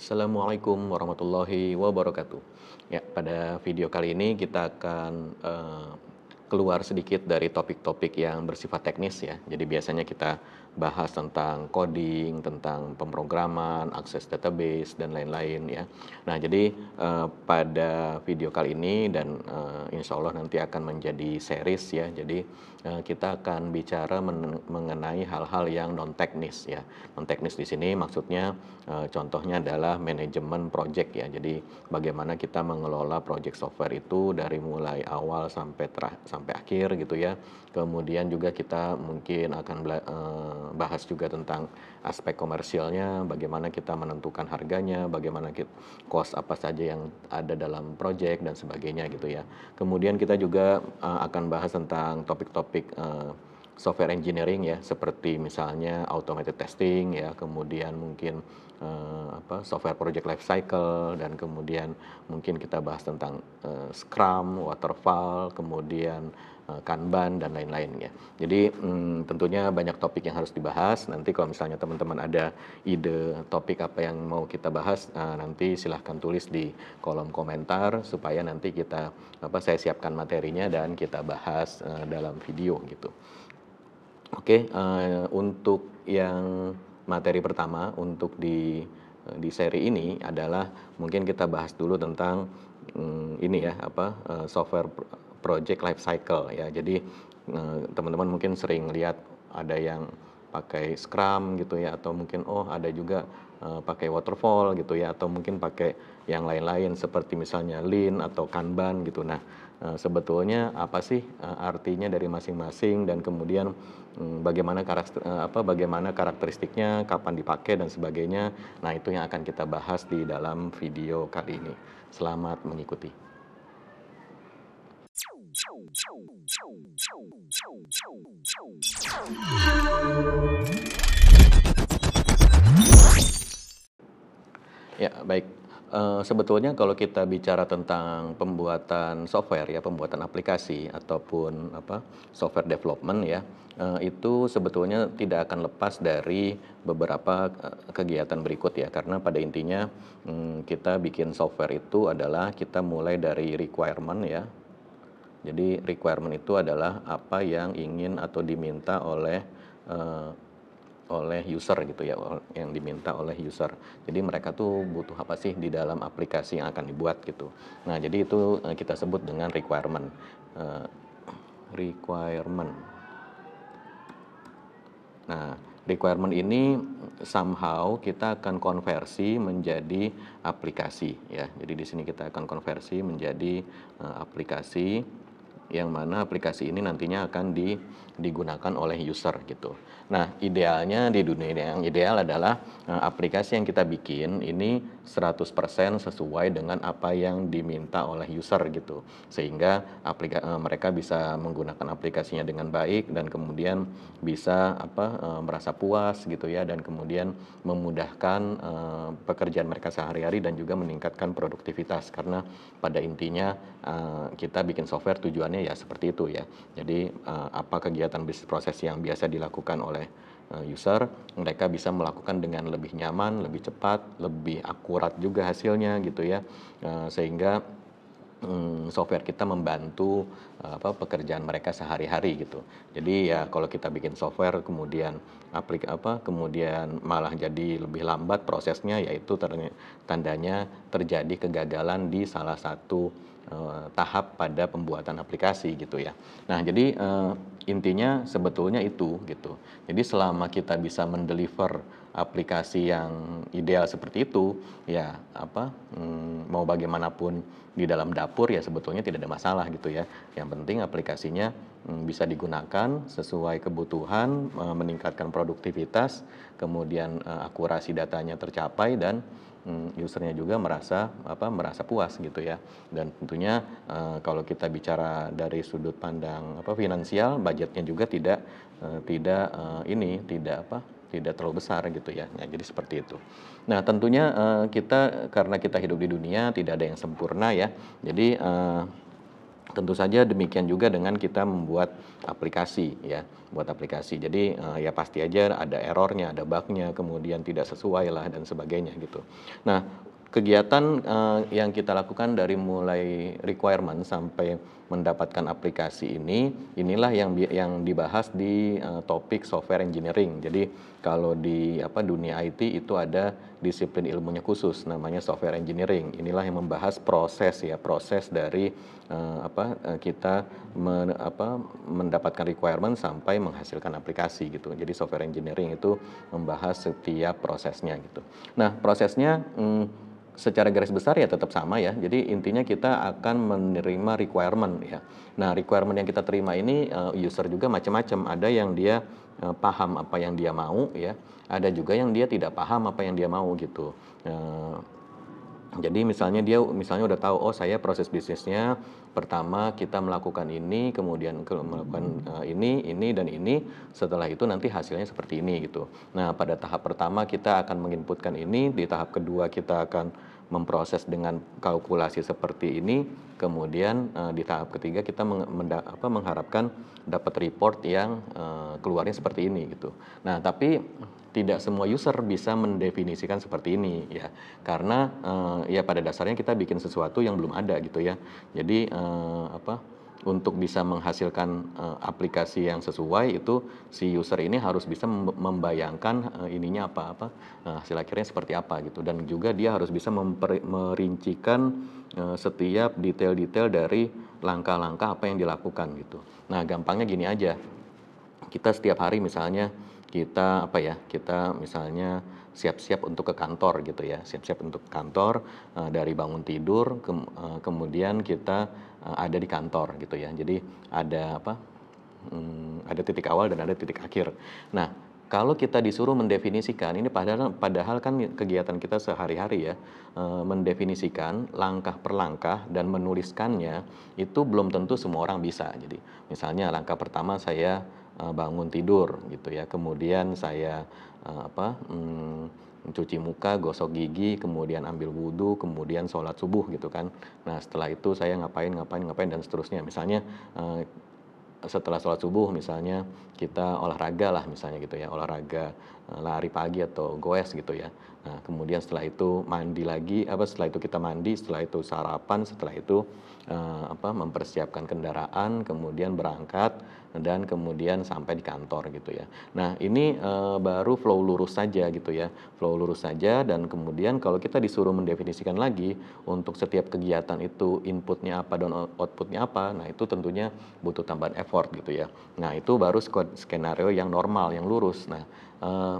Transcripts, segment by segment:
Assalamualaikum warahmatullahi wabarakatuh. Ya, pada video kali ini kita akan uh, keluar sedikit dari topik-topik yang bersifat teknis ya. Jadi biasanya kita bahas tentang coding, tentang pemrograman, akses database dan lain-lain ya. Nah jadi uh, pada video kali ini dan uh, insya Allah nanti akan menjadi series ya. Jadi uh, kita akan bicara men mengenai hal-hal yang non teknis ya. Non teknis di sini maksudnya uh, contohnya adalah manajemen project ya. Jadi bagaimana kita mengelola project software itu dari mulai awal sampai sampai akhir gitu ya. Kemudian juga kita mungkin akan bahas juga tentang aspek komersialnya, bagaimana kita menentukan harganya, bagaimana kita cost apa saja yang ada dalam project dan sebagainya gitu ya. Kemudian kita juga uh, akan bahas tentang topik-topik uh, software engineering ya seperti misalnya automated testing ya kemudian mungkin uh, apa software project life cycle dan kemudian mungkin kita bahas tentang uh, scrum waterfall kemudian Eh, kanban dan lain-lainnya. Jadi hmm, tentunya banyak topik yang harus dibahas. Nanti kalau misalnya teman-teman ada ide topik apa yang mau kita bahas, uh, nanti silahkan tulis di kolom komentar supaya nanti kita apa saya siapkan materinya dan kita bahas uh, dalam video gitu. Oke, okay, uh, untuk yang materi pertama untuk di di seri ini adalah mungkin kita bahas dulu tentang um, ini ya apa uh, software project life cycle ya. Jadi eh, teman-teman mungkin sering lihat ada yang pakai Scrum gitu ya atau mungkin oh ada juga eh, pakai waterfall gitu ya atau mungkin pakai yang lain-lain seperti misalnya Lean atau Kanban gitu. Nah, eh, sebetulnya apa sih artinya dari masing-masing dan kemudian mm, bagaimana karakter apa bagaimana karakteristiknya, kapan dipakai dan sebagainya. Nah, itu yang akan kita bahas di dalam video kali ini. Selamat mengikuti. Ya, baik. Uh, sebetulnya kalau kita bicara tentang pembuatan software ya, pembuatan aplikasi ataupun apa software development ya, uh, itu sebetulnya tidak akan lepas dari beberapa eh, kegiatan berikut ya, karena pada intinya um, kita bikin software itu adalah kita mulai dari requirement ya, jadi requirement itu adalah apa yang ingin atau diminta oleh uh, oleh user gitu ya yang diminta oleh user. Jadi mereka tuh butuh apa sih di dalam aplikasi yang akan dibuat gitu. Nah jadi itu eh, kita sebut dengan requirement. Uh, requirement. Nah requirement ini somehow kita akan konversi menjadi aplikasi ya. Jadi di sini kita akan konversi menjadi uh, aplikasi yang mana aplikasi ini nantinya akan di, digunakan oleh user gitu. Nah, idealnya di dunia yang ideal adalah eh, aplikasi yang kita bikin ini 100% sesuai dengan apa yang diminta oleh user gitu sehingga aplika eh, mereka bisa menggunakan aplikasinya dengan baik dan kemudian bisa apa eh, merasa puas gitu ya dan kemudian memudahkan eh, pekerjaan mereka sehari-hari dan juga meningkatkan produktivitas karena pada intinya kita bikin software tujuannya ya seperti itu ya jadi apa kegiatan bisnis proses yang biasa dilakukan oleh Eh, user, mereka bisa melakukan dengan lebih nyaman, lebih cepat, lebih akurat juga hasilnya gitu ya, eh, sehingga mm, software kita membantu eh, apa pekerjaan mereka sehari-hari gitu. Jadi ya kalau kita bikin software kemudian aplik apa kemudian malah jadi lebih lambat prosesnya yaitu tandanya terjadi kegagalan di salah satu uh, tahap pada pembuatan aplikasi gitu ya. Nah, jadi uh, intinya sebetulnya itu gitu. Jadi selama kita bisa mendeliver aplikasi yang ideal seperti itu, ya apa mm, mau bagaimanapun di dalam dapur ya sebetulnya tidak ada masalah gitu ya. Yang penting aplikasinya mm, bisa digunakan sesuai kebutuhan, eh, meningkatkan produktivitas, kemudian uh, akurasi datanya tercapai dan Mm, usernya juga merasa apa merasa puas gitu ya dan tentunya uh, kalau kita bicara dari sudut pandang apa finansial budgetnya juga tidak uh, tidak uh, ini tidak apa tidak terlalu besar gitu ya. nah, jadi seperti itu. Nah tentunya uh, kita karena kita hidup di dunia tidak ada yang sempurna ya. Jadi uh, Tentu saja demikian juga dengan kita membuat aplikasi ya, buat aplikasi. Jadi uh, ya pasti aja ada errornya, ada bugnya, kemudian tidak sesuai lah dan sebagainya gitu. Nah kegiatan uh, yang kita lakukan dari mulai requirement sampai mendapatkan aplikasi ini inilah yang yang dibahas di uh, topik software engineering. Jadi kalau di apa dunia IT itu ada disiplin ilmunya khusus namanya software engineering. Inilah yang membahas proses ya, proses dari uh, apa eh, kita men, apa mendapatkan requirement sampai menghasilkan aplikasi gitu. Jadi software engineering itu membahas setiap prosesnya gitu. Nah, prosesnya hmm, secara garis besar ya tetap sama ya. Jadi intinya kita akan menerima requirement ya. Nah, requirement yang kita terima ini uh, user juga macam-macam. Ada yang dia uh, paham apa yang dia mau ya. Ada juga yang dia tidak paham apa yang dia mau gitu. Uh, jadi misalnya dia misalnya udah tahu oh saya proses bisnisnya pertama kita melakukan ini, kemudian melakukan eh, ini, ini dan ini. Setelah itu nanti hasilnya seperti ini gitu. Nah, pada tahap pertama kita akan menginputkan ini, di tahap kedua kita akan memproses dengan kalkulasi seperti ini, kemudian uh, di tahap ketiga kita meng, apa, mengharapkan dapat report yang uh, keluarnya seperti ini gitu. Nah, tapi tidak semua user bisa mendefinisikan seperti ini ya, karena uh, ya pada dasarnya kita bikin sesuatu yang belum ada gitu ya. Jadi uh, apa? untuk bisa menghasilkan uh, aplikasi yang sesuai itu si user ini harus bisa membayangkan uh, ininya apa-apa uh, eh, hasil akhirnya seperti apa gitu dan juga dia harus bisa merincikan uh, setiap detail-detail dari langkah-langkah apa yang dilakukan gitu. Nah, gampangnya gini aja. Kita setiap hari misalnya kita apa ya kita misalnya siap-siap untuk ke kantor gitu ya siap-siap untuk kantor uh, dari bangun tidur ke, uh, kemudian kita Eh, ada di kantor gitu ya. Jadi ada apa? Hmm, ada titik awal dan ada titik akhir. Nah, kalau kita disuruh mendefinisikan ini padahal padahal kan kegiatan kita sehari-hari ya eh, mendefinisikan langkah per langkah dan menuliskannya itu belum tentu semua orang bisa jadi misalnya langkah pertama saya eh, bangun tidur gitu ya kemudian saya apa hmm, cuci muka, gosok gigi, kemudian ambil wudhu, kemudian sholat subuh gitu kan. Nah setelah itu saya ngapain, ngapain, ngapain dan seterusnya. Misalnya eh, setelah sholat subuh misalnya kita olahraga lah misalnya gitu ya olahraga eh, lari pagi atau goes gitu ya nah kemudian setelah itu mandi lagi apa setelah itu kita mandi setelah itu sarapan setelah itu uh, apa mempersiapkan kendaraan, kemudian berangkat dan kemudian sampai di kantor gitu ya. Nah, ini uh, baru flow lurus saja gitu ya. Flow lurus saja dan kemudian kalau kita disuruh mendefinisikan lagi untuk setiap kegiatan itu inputnya apa dan outputnya apa, nah itu tentunya butuh tambahan effort gitu ya. Nah, itu baru skenario yang normal, yang lurus. Nah, eh,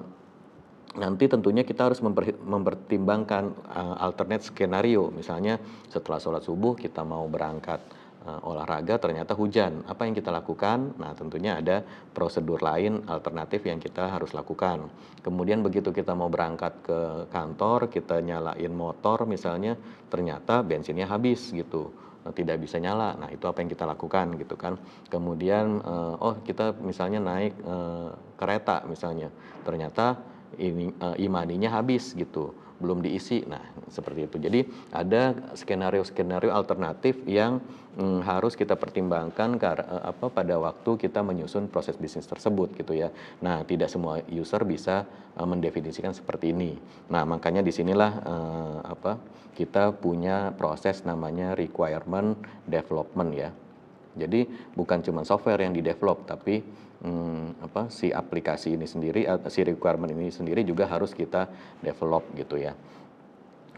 nanti tentunya kita harus mempertimbangkan uh, alternate skenario misalnya setelah sholat subuh kita mau berangkat uh, olahraga ternyata hujan apa yang kita lakukan nah tentunya ada prosedur lain alternatif yang kita harus lakukan kemudian begitu kita mau berangkat ke kantor kita nyalain motor misalnya ternyata bensinnya habis gitu eh, tidak bisa nyala. Nah, itu apa yang kita lakukan gitu kan. Kemudian uh, oh kita misalnya naik uh, kereta misalnya. Ternyata ini uh, imaninya habis gitu belum diisi nah seperti itu jadi ada skenario skenario alternatif yang mm, harus kita pertimbangkan karena eh, apa pada waktu kita menyusun proses bisnis tersebut gitu ya nah tidak semua user bisa uh, mendefinisikan seperti ini nah makanya disinilah uh, apa kita punya proses namanya requirement development ya jadi bukan cuma software yang di develop tapi hmm, apa si aplikasi ini sendiri si requirement ini sendiri juga harus kita develop gitu ya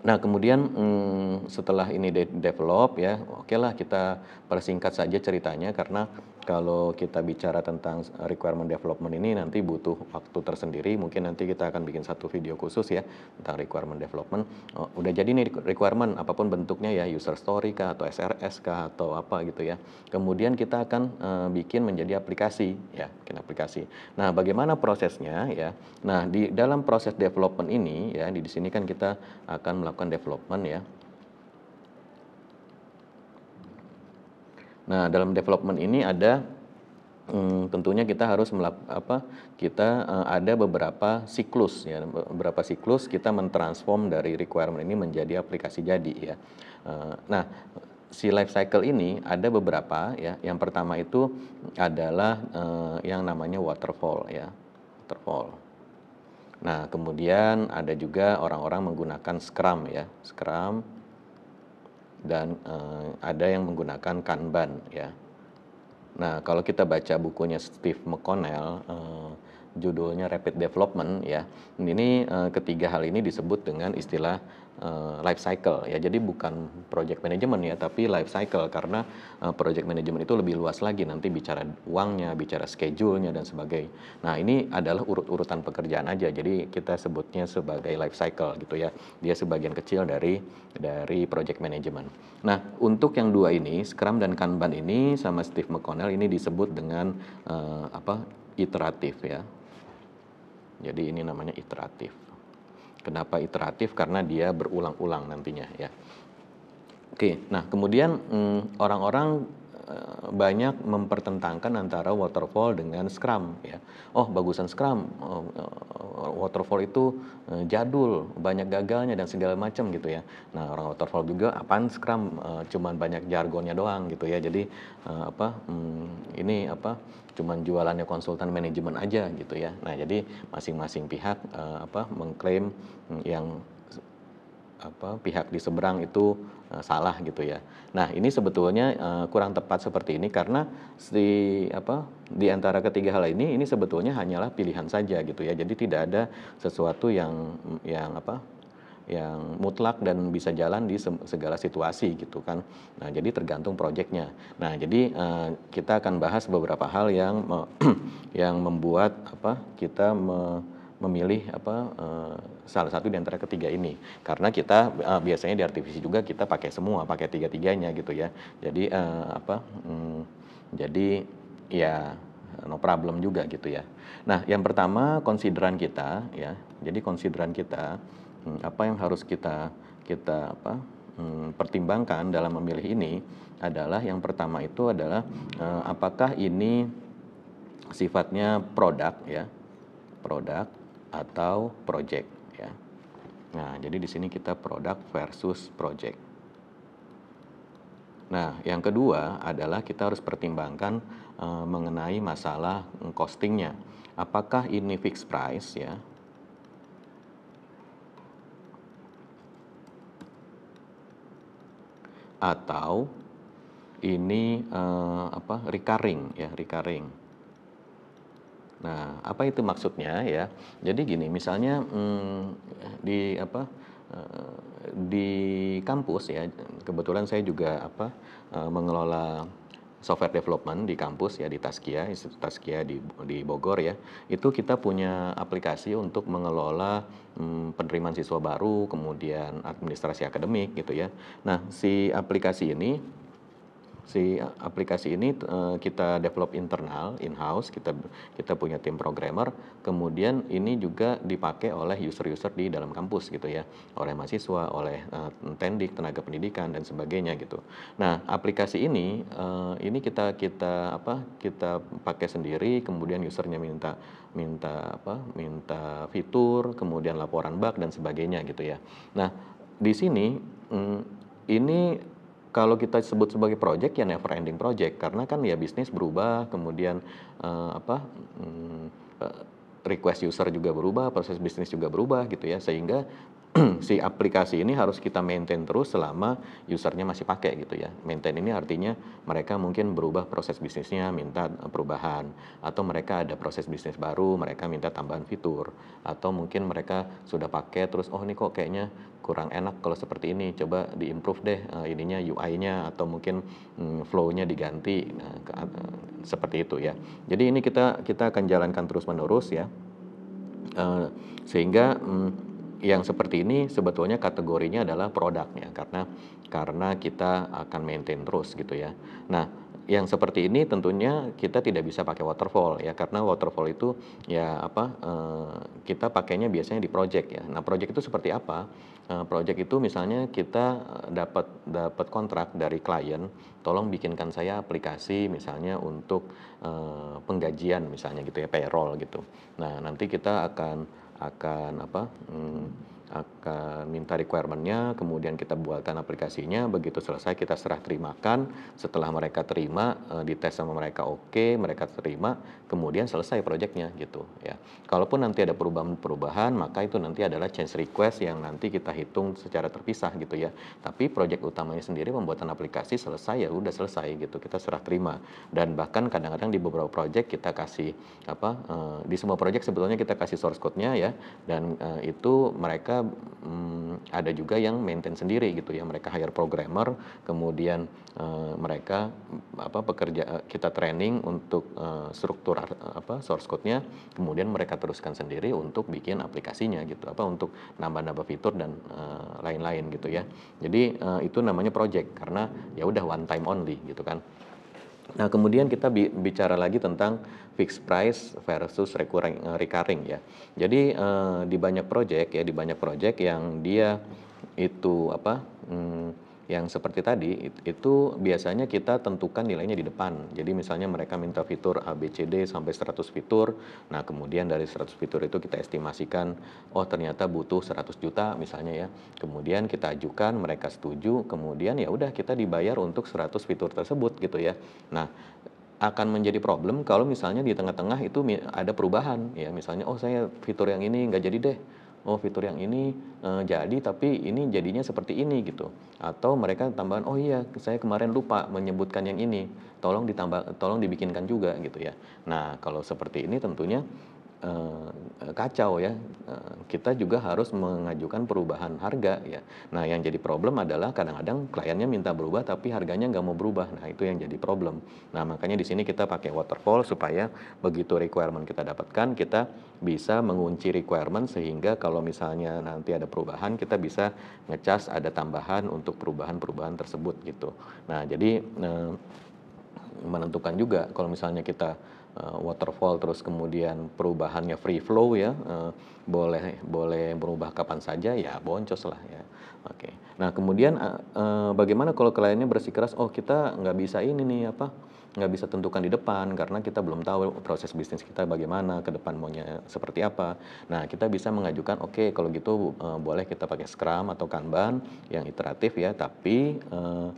Nah, kemudian hmm, setelah ini de develop ya, oke okay lah kita persingkat saja ceritanya karena kalau kita bicara tentang eh, requirement development ini nanti butuh waktu tersendiri. Mungkin nanti kita akan bikin satu video khusus ya tentang requirement development. Oh, udah jadi nih requirement apapun bentuknya ya, user story kah atau SRS kah atau apa gitu ya. Kemudian kita akan uh, bikin menjadi aplikasi ya, bikin aplikasi. Nah, bagaimana prosesnya ya? Nah, di dalam proses development ini ya di, di sini kan kita akan melakukan melakukan development ya. Nah, dalam development ini ada hmm, tentunya kita harus melakukan apa kita uh, ada beberapa siklus ya beberapa siklus kita mentransform dari requirement ini menjadi aplikasi jadi ya. Uh, nah, si life cycle ini ada beberapa ya. Yang pertama itu adalah uh, yang namanya waterfall ya. Waterfall. Nah, kemudian ada juga orang-orang menggunakan Scrum ya, Scrum dan eh, ada yang menggunakan Kanban ya. Nah, kalau kita baca bukunya Steve McConnell eh, judulnya Rapid Development ya. Ini eh, ketiga hal ini disebut dengan istilah Eh, life cycle ya jadi bukan project management ya tapi life cycle karena eh, project management itu lebih luas lagi nanti bicara uangnya bicara schedule-nya dan sebagainya nah ini adalah urut-urutan pekerjaan aja jadi kita sebutnya sebagai life cycle gitu ya dia sebagian kecil dari dari project management nah untuk yang dua ini Scrum dan Kanban ini sama Steve McConnell ini disebut dengan uh, apa iteratif ya jadi ini namanya iteratif Kenapa iteratif? Karena dia berulang-ulang nantinya ya. Oke, nah kemudian mm, orang-orang Eh, banyak mempertentangkan antara waterfall dengan scrum ya. Oh, bagusan scrum. Oh, waterfall itu eh, jadul, banyak gagalnya dan segala macam gitu ya. Nah, orang waterfall juga apaan scrum eh, cuman banyak jargonnya doang gitu ya. Jadi apa hmm, ini apa cuman jualannya konsultan manajemen aja gitu ya. Nah, jadi masing-masing pihak apa mengklaim yang apa pihak di seberang itu uh, salah gitu ya. Nah, ini sebetulnya uh, kurang tepat seperti ini karena si apa di antara ketiga hal ini ini sebetulnya hanyalah pilihan saja gitu ya. Jadi tidak ada sesuatu yang yang apa yang mutlak dan bisa jalan di segala situasi gitu kan. Nah, jadi tergantung proyeknya. Nah, jadi uh, kita akan bahas beberapa hal yang me yang membuat apa kita me memilih apa uh, salah satu di antara ketiga ini karena kita uh, biasanya di artifisi juga kita pakai semua pakai tiga-tiganya gitu ya jadi uh, apa hmm, jadi ya no problem juga gitu ya nah yang pertama konsideran kita ya jadi konsideran kita hmm, apa yang harus kita kita apa hmm, pertimbangkan dalam memilih ini adalah yang pertama itu adalah uh, apakah ini sifatnya produk ya produk atau project ya. Nah, jadi di sini kita produk versus project. Nah, yang kedua adalah kita harus pertimbangkan e, mengenai masalah costingnya. Apakah ini fixed price ya? Atau ini e, apa recurring ya, recurring. Nah, apa itu maksudnya ya? Jadi gini, misalnya hmm, di apa eh, di kampus ya, kebetulan saya juga apa eh, mengelola software development di kampus ya di Taskia, Institut Taskia di di Bogor ya. Itu kita punya aplikasi untuk mengelola hmm, penerimaan siswa baru, kemudian administrasi akademik gitu ya. Nah, si aplikasi ini si aplikasi ini eh, kita develop internal in house kita kita punya tim programmer kemudian ini juga dipakai oleh user-user di dalam kampus gitu ya oleh mahasiswa oleh uh, tendik tenaga pendidikan dan sebagainya gitu nah aplikasi ini uh, ini kita kita apa kita pakai sendiri kemudian usernya minta minta apa minta fitur kemudian laporan bug dan sebagainya gitu ya nah di sini mm, ini kalau kita sebut sebagai project ya never ending project karena kan ya bisnis berubah kemudian uh, apa um, request user juga berubah proses bisnis juga berubah gitu ya sehingga si aplikasi ini harus kita maintain terus selama usernya masih pakai gitu ya. Maintain ini artinya mereka mungkin berubah proses bisnisnya minta eh, perubahan atau mereka ada proses bisnis baru mereka minta tambahan fitur atau mungkin mereka sudah pakai terus oh ini kok kayaknya kurang enak kalau seperti ini coba diimprove deh uh, ininya UI-nya atau mungkin um, flow-nya diganti uh, ke, uh, seperti itu ya. Jadi ini kita kita akan jalankan terus menerus ya. Uh, sehingga um, yang seperti ini sebetulnya kategorinya adalah produknya karena karena kita akan maintain terus gitu ya. Nah, yang seperti ini tentunya kita tidak bisa pakai waterfall ya karena waterfall itu ya apa eh, kita pakainya biasanya di project ya. Nah, project itu seperti apa? Eh, project itu misalnya kita dapat dapat kontrak dari klien, tolong bikinkan saya aplikasi misalnya untuk eh, penggajian misalnya gitu ya payroll gitu. Nah, nanti kita akan akan apa? Hmm, akan minta requirementnya, kemudian kita buatkan aplikasinya, begitu selesai kita serah terimakan, setelah mereka terima, eh, dites sama mereka oke, okay, mereka terima, kemudian selesai proyeknya gitu ya. Kalaupun nanti ada perubahan-perubahan, maka itu nanti adalah change request yang nanti kita hitung secara terpisah gitu ya. Tapi proyek utamanya sendiri pembuatan aplikasi selesai ya udah selesai gitu, kita serah terima. Dan bahkan kadang-kadang di beberapa proyek kita kasih apa eh, di semua proyek sebetulnya kita kasih source code-nya ya dan eh, itu mereka hmm, ada juga yang maintain sendiri gitu ya mereka hire programmer kemudian uh, mereka apa pekerja eh, kita training untuk uh, struktur apa source code-nya kemudian mereka teruskan sendiri untuk bikin aplikasinya gitu apa untuk nambah-nambah fitur dan lain-lain uh, gitu ya jadi uh, itu namanya project karena ya udah one time only gitu kan Nah, kemudian kita bicara lagi tentang fixed price versus recurring eh, recurring ya. Jadi uh, di banyak proyek ya, di banyak proyek yang dia itu apa? Hmm, yang seperti tadi itu biasanya kita tentukan nilainya di depan. Jadi misalnya mereka minta fitur ABCD sampai 100 fitur. Nah, kemudian dari 100 fitur itu kita estimasikan oh ternyata butuh 100 juta misalnya ya. Kemudian kita ajukan, mereka setuju, kemudian ya udah kita dibayar untuk 100 fitur tersebut gitu ya. Nah, akan menjadi problem kalau misalnya di tengah-tengah itu ada perubahan ya misalnya oh saya fitur yang ini nggak jadi deh oh fitur yang ini e, jadi tapi ini jadinya seperti ini gitu atau mereka tambahan oh iya saya kemarin lupa menyebutkan yang ini tolong ditambah tolong dibikinkan juga gitu ya nah kalau seperti ini tentunya Eh, eh, kacau ya. Eh, kita juga harus mengajukan perubahan harga ya. Nah yang jadi problem adalah kadang-kadang kliennya minta berubah tapi harganya nggak mau berubah. Nah itu yang jadi problem. Nah makanya di sini kita pakai waterfall supaya begitu requirement kita dapatkan kita bisa mengunci requirement sehingga kalau misalnya nanti ada perubahan kita bisa ngecas ada tambahan untuk perubahan-perubahan tersebut gitu. Nah jadi menentukan juga kalau misalnya kita uh, waterfall terus kemudian perubahannya free flow ya uh, boleh boleh berubah kapan saja ya boncos lah ya oke okay. nah kemudian uh, uh, bagaimana kalau kliennya bersikeras oh kita nggak bisa ini nih apa nggak bisa tentukan di depan karena kita belum tahu proses bisnis kita bagaimana ke depan maunya seperti apa nah kita bisa mengajukan oke okay, kalau gitu uh, boleh kita pakai scrum atau kanban yang iteratif ya tapi uh,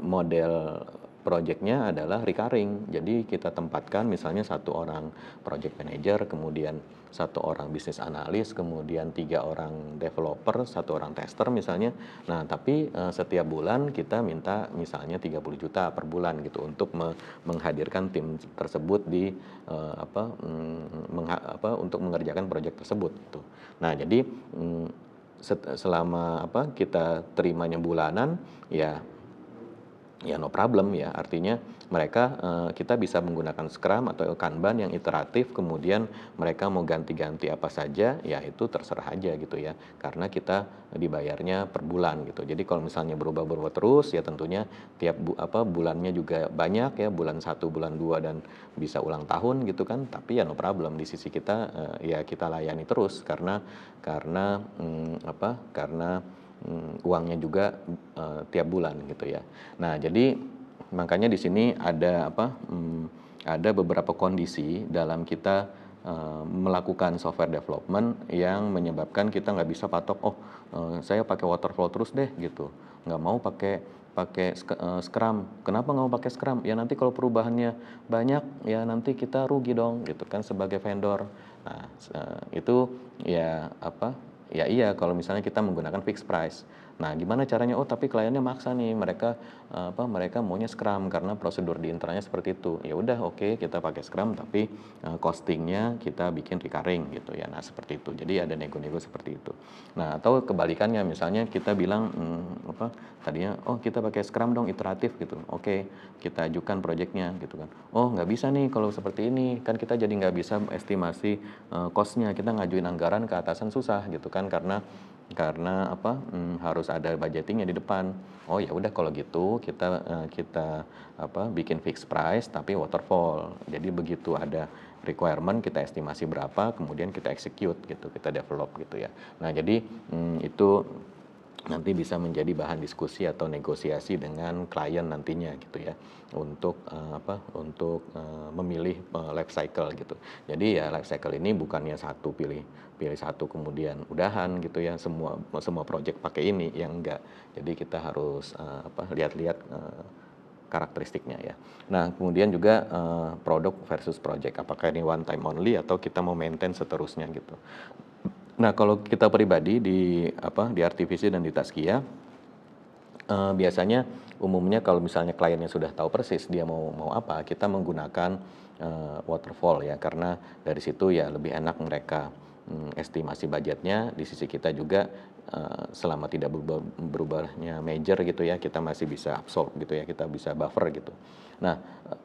model projectnya adalah recurring. Jadi kita tempatkan misalnya satu orang project manager, kemudian satu orang bisnis analis, kemudian tiga orang developer, satu orang tester misalnya. Nah, tapi uh, setiap bulan kita minta misalnya 30 juta per bulan gitu untuk me menghadirkan tim tersebut di uh, apa, mm, apa untuk mengerjakan project tersebut gitu. Nah, jadi mm, selama apa kita terimanya bulanan ya ya no problem ya artinya mereka eh, kita bisa menggunakan Scrum atau Kanban yang iteratif kemudian mereka mau ganti-ganti apa saja ya itu terserah aja gitu ya karena kita dibayarnya per bulan gitu jadi kalau misalnya berubah-berubah terus ya tentunya tiap bu, apa bulannya juga banyak ya bulan satu bulan dua dan bisa ulang tahun gitu kan tapi ya no problem di sisi kita eh, ya kita layani terus karena karena hmm, apa karena um, uangnya juga uh, tiap bulan gitu ya. Nah jadi makanya di sini ada apa? Um, ada beberapa kondisi dalam kita eh, melakukan software development yang menyebabkan kita nggak bisa patok oh eh, saya pakai waterfall terus deh gitu nggak mau pakai pakai scrum kenapa nggak mau pakai scrum ya nanti kalau perubahannya banyak ya nanti kita rugi dong gitu kan sebagai vendor nah itu ya apa ya iya kalau misalnya kita menggunakan fixed price Nah, gimana caranya? Oh, tapi kliennya maksa nih, mereka eh, apa? Mereka maunya Scrum karena prosedur di internalnya seperti itu. Ya udah, oke, okay, kita pakai Scrum, tapi uh, costingnya kita bikin recurring gitu ya. Nah, seperti itu. Jadi ada nego-nego seperti itu. Nah, atau kebalikannya, misalnya kita bilang hmm, apa? Tadinya, oh kita pakai Scrum dong, iteratif gitu. Oke, okay, kita ajukan proyeknya gitu kan. Oh, nggak bisa nih kalau seperti ini, kan kita jadi nggak bisa estimasi uh, costnya. Kita ngajuin anggaran ke atasan susah gitu kan karena karena apa hmm, harus ada budgetingnya di depan oh ya udah kalau gitu kita eh, kita apa bikin fixed price tapi waterfall jadi begitu ada requirement kita estimasi berapa kemudian kita execute gitu kita develop gitu ya nah jadi hmm, itu nanti bisa menjadi bahan diskusi atau negosiasi dengan klien nantinya gitu ya untuk uh, apa untuk uh, memilih uh, life cycle gitu jadi ya life cycle ini bukannya satu pilih pilih satu kemudian udahan gitu ya semua semua project pakai ini yang enggak jadi kita harus uh, apa lihat-lihat karakteristiknya ya. Nah kemudian juga uh, produk versus project apakah ini one time only atau kita mau maintain seterusnya gitu Nah, kalau kita pribadi di apa di artifisi dan di Taskia eh, biasanya umumnya kalau misalnya kliennya sudah tahu persis dia mau mau apa, kita menggunakan eh, waterfall ya karena dari situ ya lebih enak mereka hmm, estimasi budgetnya di sisi kita juga eh, selama tidak berubah, berubahnya major gitu ya, kita masih bisa absorb gitu ya, kita bisa buffer gitu. Nah,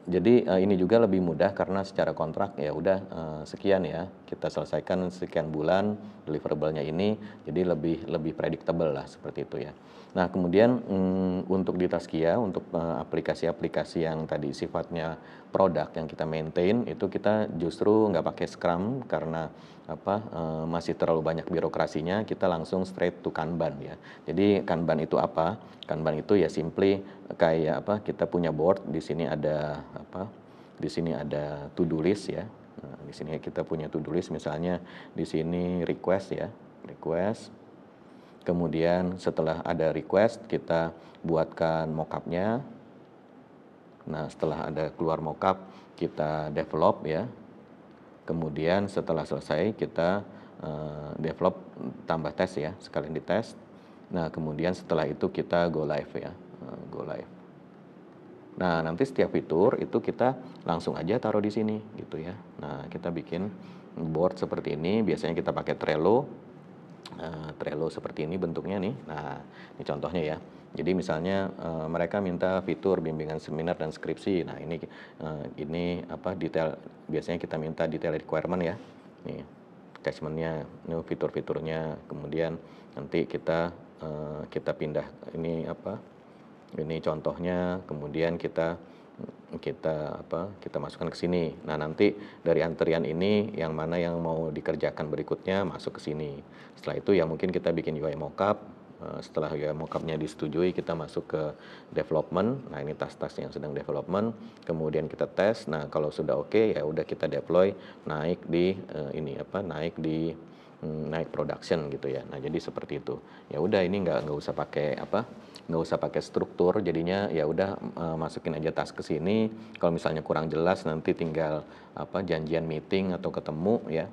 jadi eh, ini juga lebih mudah karena secara kontrak ya udah eh, sekian ya kita selesaikan sekian bulan deliverable-nya ini jadi lebih lebih predictable lah seperti itu ya. Nah, kemudian mm, untuk di Taskia, untuk eh, aplikasi-aplikasi yang tadi sifatnya produk yang kita maintain, itu kita justru nggak pakai Scrum karena apa uh, masih terlalu banyak birokrasinya, kita langsung straight to Kanban ya. Jadi Kanban itu apa? Kanban itu ya simply kayak apa? Kita punya board, di sini ada apa? Di sini ada to do list ya. Nah, di sini kita punya to do list misalnya di sini request ya, request Kemudian setelah ada request kita buatkan mockupnya. Nah setelah ada keluar mockup kita develop ya. Kemudian setelah selesai kita uh, develop tambah tes ya sekalian dites. Nah kemudian setelah itu kita go live ya eh, go live. Nah nanti setiap fitur itu kita langsung aja taruh di sini gitu ya. Nah kita bikin board seperti ini biasanya kita pakai Trello uh, Trello seperti ini bentuknya nih. Nah, ini contohnya ya. Jadi misalnya uh, mereka minta fitur bimbingan seminar dan skripsi. Nah, ini uh, ini apa detail biasanya kita minta detail requirement ya. Nih attachmentnya, new fitur-fiturnya, kemudian nanti kita uh, kita pindah ini apa? Ini contohnya, kemudian kita kita apa kita masukkan ke sini. Nah, nanti dari antrian ini yang mana yang mau dikerjakan berikutnya masuk ke sini. Setelah itu ya mungkin kita bikin UI mockup. Eh, setelah UI mockupnya disetujui, kita masuk ke development. Nah, ini tas-tas yang sedang development. Kemudian kita tes. Nah, kalau sudah oke okay, ya udah kita deploy naik di eh, ini apa naik di Mm, naik production gitu ya. Nah jadi seperti itu. Ya udah ini nggak nggak usah pakai apa, nggak usah pakai struktur. Jadinya ya udah uh, masukin aja tas ke sini. Kalau misalnya kurang jelas nanti tinggal apa janjian meeting atau ketemu ya.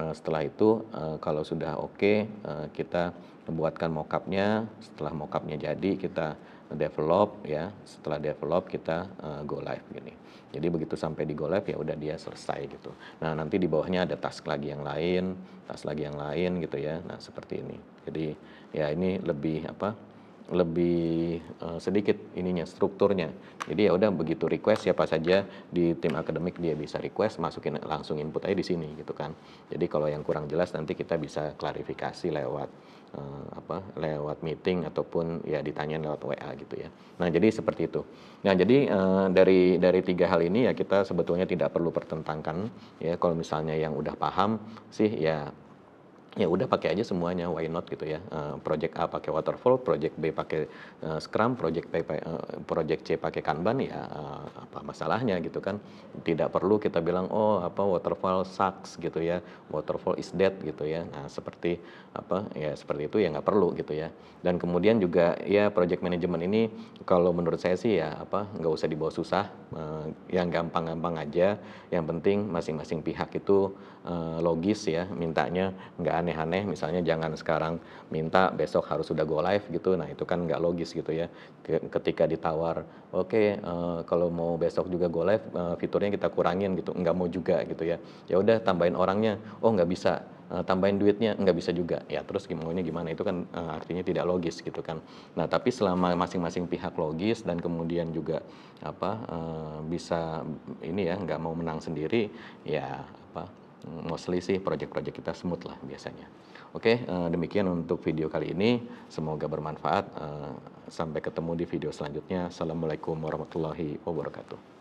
Nah, setelah itu uh, kalau sudah oke okay, uh, eh, kita buatkan mockupnya. Setelah mockupnya jadi kita develop ya setelah develop kita uh, go live gini jadi begitu sampai di go live ya udah dia selesai gitu nah nanti di bawahnya ada task lagi yang lain task lagi yang lain gitu ya nah seperti ini jadi ya ini lebih apa lebih uh, sedikit ininya strukturnya. Jadi ya udah begitu request siapa saja di tim akademik dia bisa request masukin langsung input aja di sini gitu kan. Jadi kalau yang kurang jelas nanti kita bisa klarifikasi lewat uh, apa lewat meeting ataupun ya ditanya lewat WA gitu ya. Nah, jadi seperti itu. Nah, jadi uh, dari dari tiga hal ini ya kita sebetulnya tidak perlu pertentangkan ya kalau misalnya yang udah paham sih ya ya udah pakai aja semuanya why not gitu ya uh, project A pakai waterfall project B pakai uh, scrum project P uh, project C pakai kanban ya uh, apa masalahnya gitu kan tidak perlu kita bilang oh apa waterfall sucks gitu ya waterfall is dead gitu ya nah seperti apa ya seperti itu ya nggak perlu gitu ya dan kemudian juga ya project management ini kalau menurut saya sih ya apa nggak usah dibawa susah uh, yang gampang-gampang aja yang penting masing-masing pihak itu uh, logis ya mintanya nggak aneh-aneh misalnya jangan sekarang minta besok harus sudah go live gitu nah itu kan nggak logis gitu ya ketika ditawar oke okay, uh, eh, kalau mau besok juga go live uh, fiturnya kita kurangin gitu nggak mau juga gitu ya ya udah tambahin orangnya oh nggak bisa eh, tambahin duitnya nggak bisa juga ya terus maunya gimana itu kan uh, artinya tidak logis gitu kan nah tapi selama masing-masing pihak logis dan kemudian juga apa uh, bisa ini ya nggak mau menang sendiri ya mostly sih project-project kita semut lah biasanya. Oke, okay, eh, demikian untuk video kali ini. Semoga bermanfaat. Eh, sampai ketemu di video selanjutnya. Assalamualaikum warahmatullahi wabarakatuh.